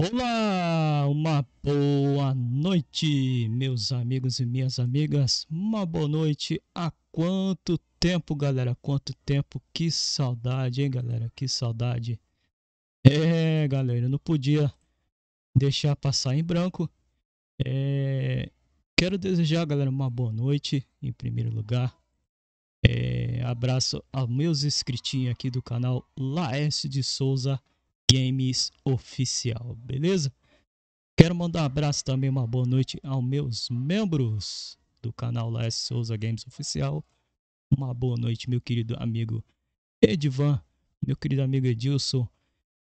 Olá, uma boa noite, meus amigos e minhas amigas. Uma boa noite. Há quanto tempo, galera? Quanto tempo? Que saudade, hein, galera? Que saudade. É, galera, não podia deixar passar em branco. É, quero desejar, galera, uma boa noite em primeiro lugar. É, abraço aos meus inscritinhos aqui do canal Laércio de Souza. Games Oficial, beleza? Quero mandar um abraço também, uma boa noite aos meus membros do canal Laes Souza Games Oficial. Uma boa noite, meu querido amigo Edvan, meu querido amigo Edilson,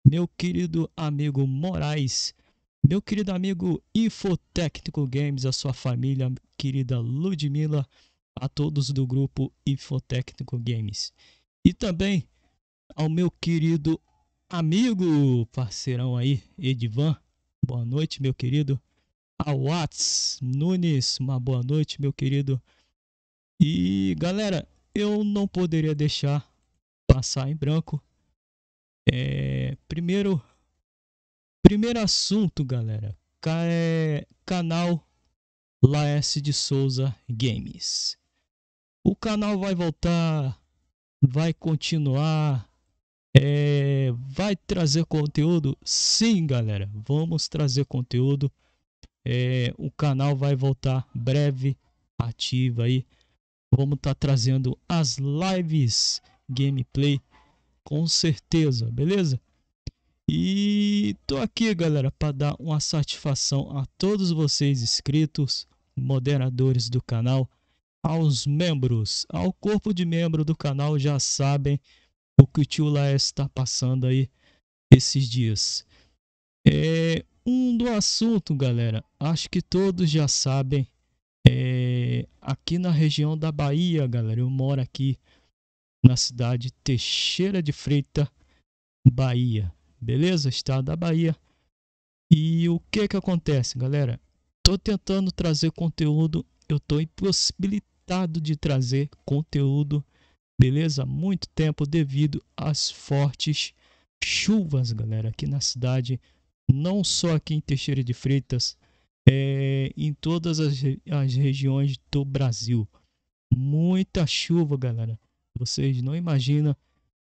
meu querido amigo Moraes, meu querido amigo Infotécnico Games, a sua família, querida Ludmilla, a todos do grupo Infotécnico Games. E também ao meu querido amigo, parceirão aí, Edivan. Boa noite, meu querido. A Watts Nunes, uma boa noite, meu querido. E galera, eu não poderia deixar passar em branco. É, primeiro, primeiro assunto, galera. É canal Laércio de Souza Games. O canal vai voltar, vai continuar. É, vai trazer conteúdo? Sim, galera, vamos trazer conteúdo. É, o canal vai voltar breve, ativo aí. Vamos estar tá trazendo as lives gameplay com certeza, beleza? E tô aqui, galera, para dar uma satisfação a todos vocês inscritos, moderadores do canal, aos membros, ao corpo de membro do canal já sabem o que o tio Laércio está passando aí esses dias. É, um do assunto, galera, acho que todos já sabem. É, aqui na região da Bahia, galera, eu moro aqui na cidade Teixeira de Freitas, Bahia, beleza? Estado da Bahia. E o que que acontece, galera? Tô tentando trazer conteúdo, eu tô impossibilitado de trazer conteúdo beleza? Muito tempo devido às fortes chuvas, galera, aqui na cidade, não só aqui em Teixeira de Freitas, é, em todas as, as regiões do Brasil. Muita chuva, galera. Vocês não imaginam,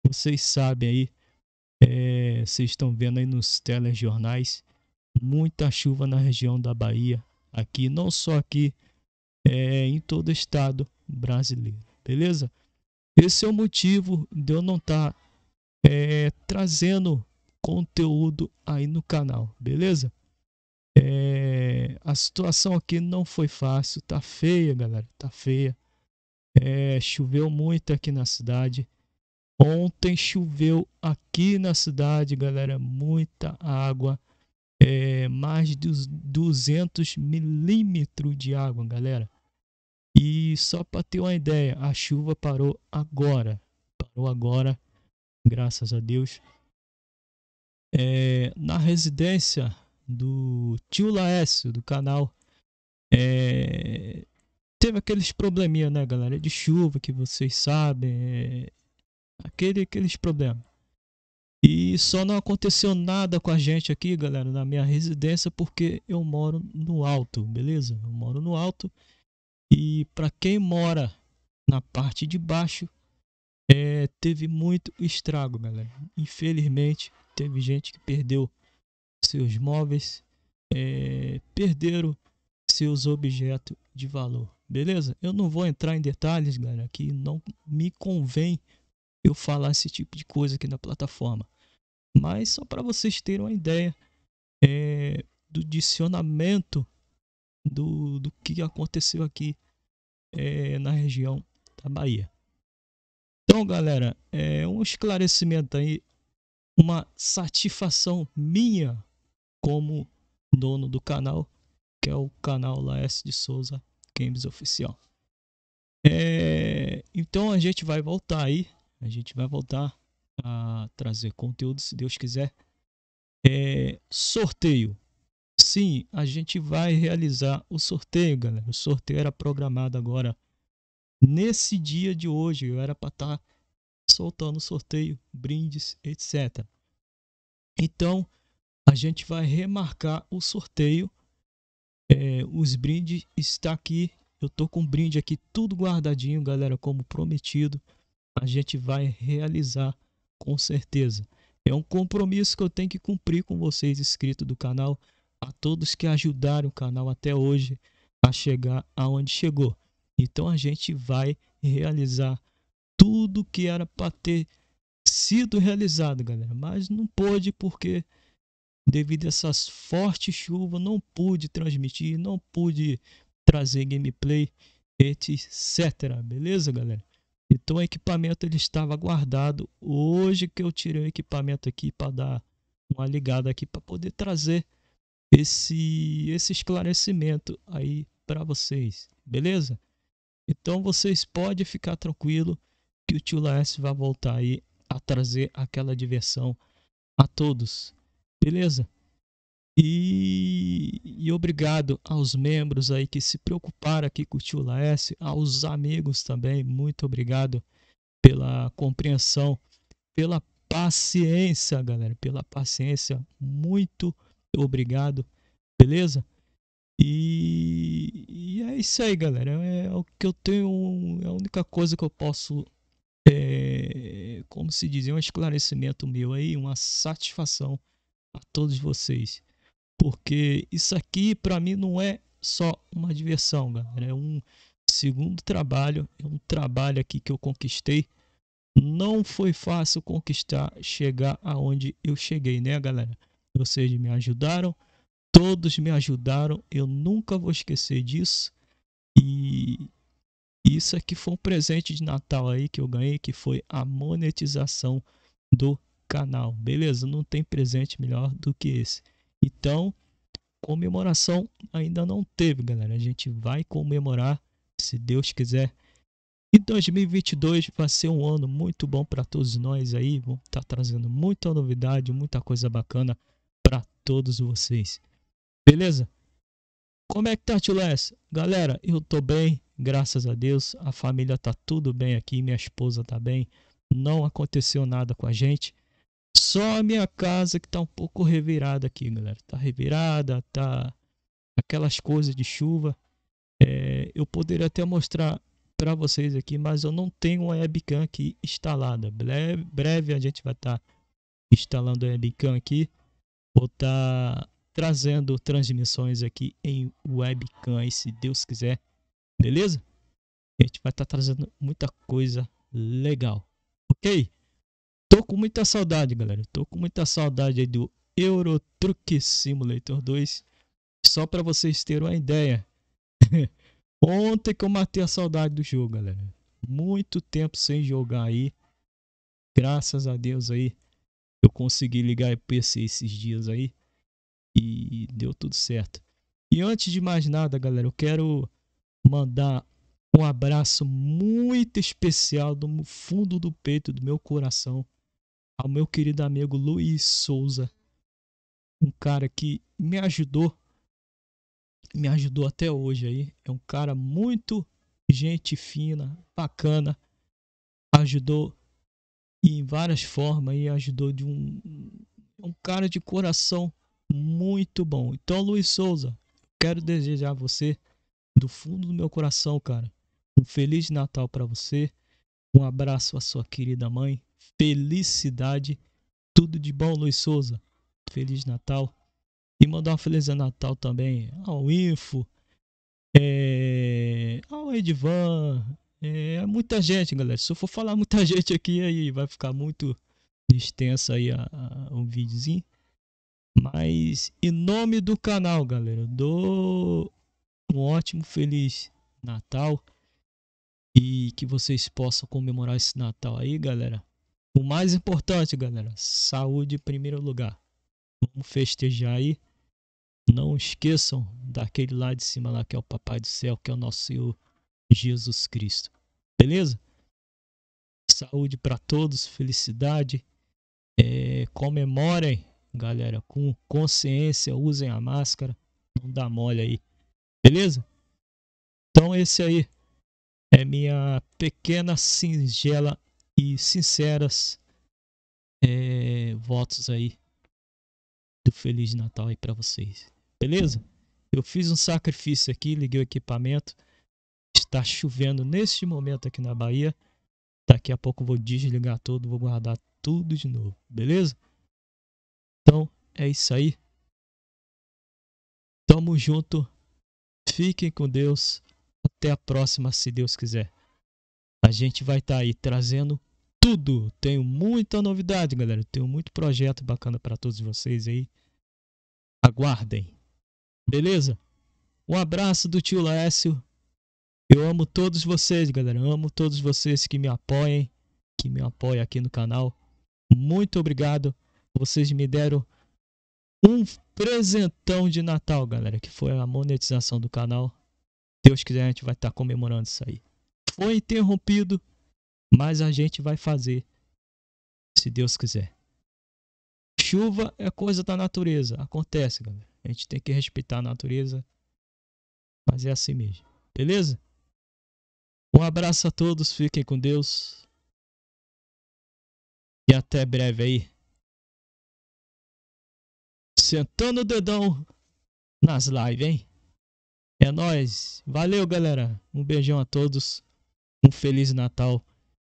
vocês sabem aí, é, vocês estão vendo aí nos telejornais, muita chuva na região da Bahia, aqui, não só aqui, é, em todo o estado brasileiro, beleza? Esse é o motivo de eu não estar tá, é, trazendo conteúdo aí no canal, beleza? É, a situação aqui não foi fácil, tá feia, galera, tá feia. É, choveu muito aqui na cidade. Ontem choveu aqui na cidade, galera, muita água. É, mais de 200 milímetros de água, galera. E só para ter uma ideia, a chuva parou agora. Parou agora, graças a Deus. É, na residência do tio Laércio, do canal, é, teve aqueles probleminha, né, galera? De chuva que vocês sabem. É, aquele, aqueles problemas. E só não aconteceu nada com a gente aqui, galera, na minha residência, porque eu moro no alto, beleza? Eu moro no alto. E para quem mora na parte de baixo, é, teve muito estrago, galera. Infelizmente, teve gente que perdeu seus móveis, é, perderam seus objetos de valor. Beleza? Eu não vou entrar em detalhes, galera, que não me convém eu falar esse tipo de coisa aqui na plataforma. Mas só para vocês terem uma ideia é, do dicionamento do, do que aconteceu aqui é, na região da Bahia. Então, galera, é um esclarecimento aí, uma satisfação minha como dono do canal, que é o canal Laércio de Souza Games Oficial. É, então a gente vai voltar aí, a gente vai voltar a trazer conteúdo, se Deus quiser. É, sorteio Sim, a gente vai realizar o sorteio, galera. O sorteio era programado agora nesse dia de hoje. Eu era para estar tá soltando sorteio, brindes, etc. Então, a gente vai remarcar o sorteio. É, os brindes está aqui. Eu tô com o brinde aqui tudo guardadinho, galera, como prometido. A gente vai realizar com certeza. É um compromisso que eu tenho que cumprir com vocês, inscritos do canal a todos que ajudaram o canal até hoje a chegar aonde chegou. Então a gente vai realizar tudo que era para ter sido realizado, galera, mas não pôde porque devido a essas fortes chuvas não pude transmitir, não pude trazer gameplay, etc. Beleza, galera? Então o equipamento ele estava guardado. Hoje que eu tirei o equipamento aqui para dar uma ligada aqui para poder trazer esse, esse esclarecimento aí para vocês, beleza? Então vocês podem ficar tranquilo que o tio Laércio vai voltar aí a trazer aquela diversão a todos, beleza? E, e, obrigado aos membros aí que se preocuparam aqui com o tio Laércio, aos amigos também, muito obrigado pela compreensão, pela paciência, galera, pela paciência, muito obrigado obrigado, beleza? E, e, é isso aí, galera. É, é o que eu tenho. É a única coisa que eu posso. É, como se diz, é um esclarecimento meu aí, uma satisfação a todos vocês. Porque isso aqui, para mim, não é só uma diversão, galera. É um segundo trabalho, é um trabalho aqui que eu conquistei. Não foi fácil conquistar, chegar aonde eu cheguei, né, galera? Vocês me ajudaram, todos me ajudaram, eu nunca vou esquecer disso. E isso aqui foi um presente de Natal aí que eu ganhei, que foi a monetização do canal. Beleza, não tem presente melhor do que esse. Então, comemoração ainda não teve, galera. A gente vai comemorar, se Deus quiser. E 2022 vai ser um ano muito bom para todos nós aí. Vamos estar tá trazendo muita novidade, muita coisa bacana para todos vocês. Beleza? Como é que tá, Tiles? Galera, eu tô bem, graças a Deus. A família tá tudo bem aqui, minha esposa tá bem. Não aconteceu nada com a gente. Só a minha casa que tá um pouco revirada aqui, galera. Tá revirada, tá aquelas coisas de chuva. É, eu poderia até mostrar para vocês aqui, mas eu não tenho uma webcam aqui instalada. Breve, breve a gente vai estar tá instalando a webcam aqui Vou estar tá trazendo transmissões aqui em webcam, e se Deus quiser, beleza? A gente vai estar tá trazendo muita coisa legal, ok? Tô com muita saudade, galera. Tô com muita saudade aí do Truck Simulator 2. Só para vocês terem uma ideia. Ontem que eu matei a saudade do jogo, galera. Muito tempo sem jogar aí. Graças a Deus aí. Eu consegui ligar PC esses dias aí e deu tudo certo. E antes de mais nada, galera, eu quero mandar um abraço muito especial do fundo do peito do meu coração ao meu querido amigo Luiz Souza, um cara que me ajudou, me ajudou até hoje aí. É um cara muito gente fina, bacana, ajudou e em várias formas e ajudou de um um cara de coração muito bom. Então, Luiz Souza, quero desejar a você do fundo do meu coração, cara, um feliz Natal para você. Um abraço à sua querida mãe. Felicidade, tudo de bom, Luiz Souza. Feliz Natal. E mandar um feliz Natal também ao Info, é, ao Edvan, é muita gente, galera. Se eu for falar muita gente aqui, aí vai ficar muito extensa aí a, a, um videozinho. Mas em nome do canal, galera, do um ótimo, feliz Natal e que vocês possam comemorar esse Natal aí, galera. O mais importante, galera, saúde em primeiro lugar. Vamos festejar aí. Não esqueçam daquele lá de cima lá que é o Papai do Céu, que é o nosso Senhor Jesus Cristo. Beleza? Saúde para todos, felicidade. É, comemorem, galera, com consciência, usem a máscara, não dá mole aí. Beleza? Então esse aí é minha pequena, singela e sinceras é, votos aí do Feliz Natal aí para vocês. Beleza? Eu fiz um sacrifício aqui, liguei o equipamento. Está chovendo neste momento aqui na Bahia. Daqui a pouco eu vou desligar tudo, vou guardar tudo de novo, beleza? Então é isso aí. Tamo junto. Fiquem com Deus. Até a próxima, se Deus quiser. A gente vai estar tá aí trazendo tudo. Tenho muita novidade, galera. Tenho muito projeto bacana para todos vocês aí. Aguardem. Beleza? Um abraço do tio Laércio. Eu amo todos vocês, galera. amo todos vocês que me apoiem, que me apoiam aqui no canal. Muito obrigado. Vocês me deram um presentão de Natal, galera, que foi a monetização do canal. Deus quiser, a gente vai estar tá comemorando isso aí. Foi interrompido, mas a gente vai fazer, se Deus quiser. Chuva é coisa da natureza, acontece, galera. A gente tem que respeitar a natureza, mas é assim mesmo, beleza? Um abraço a todos, fiquem com Deus. E até breve aí. Sentando o dedão nas lives, hein? É nóis. Valeu, galera. Um beijão a todos. Um Feliz Natal.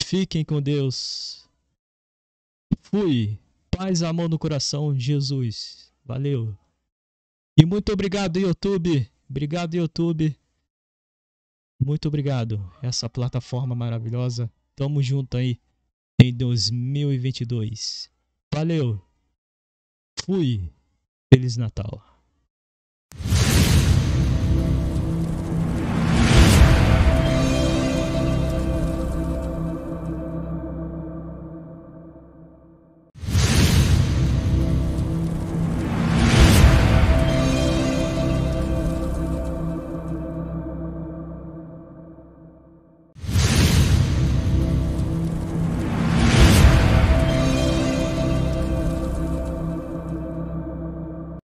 Fiquem com Deus. Fui. Paz, amor no coração, Jesus. Valeu. E muito obrigado, YouTube. Obrigado, YouTube. Muito obrigado, essa plataforma maravilhosa. Tamo junto aí em 2022. Valeu. Fui. Feliz Natal.